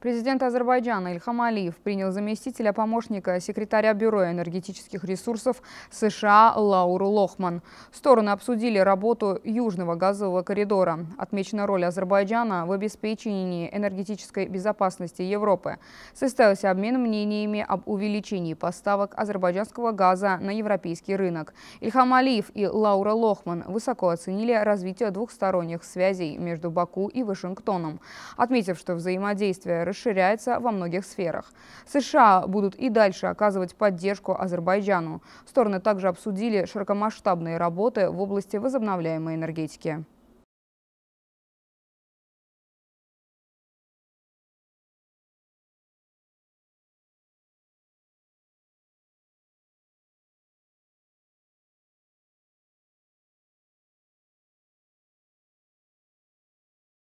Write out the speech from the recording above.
Президент Азербайджана Ильхам Алиев принял заместителя помощника секретаря Бюро энергетических ресурсов США Лауру Лохман. Стороны обсудили работу Южного газового коридора. Отмечена роль Азербайджана в обеспечении энергетической безопасности Европы. Состоялся обмен мнениями об увеличении поставок азербайджанского газа на европейский рынок. Ильхам Алиев и Лаура Лохман высоко оценили развитие двухсторонних связей между Баку и Вашингтоном, отметив, что взаимодействие расширяется во многих сферах. США будут и дальше оказывать поддержку Азербайджану. Стороны также обсудили широкомасштабные работы в области возобновляемой энергетики.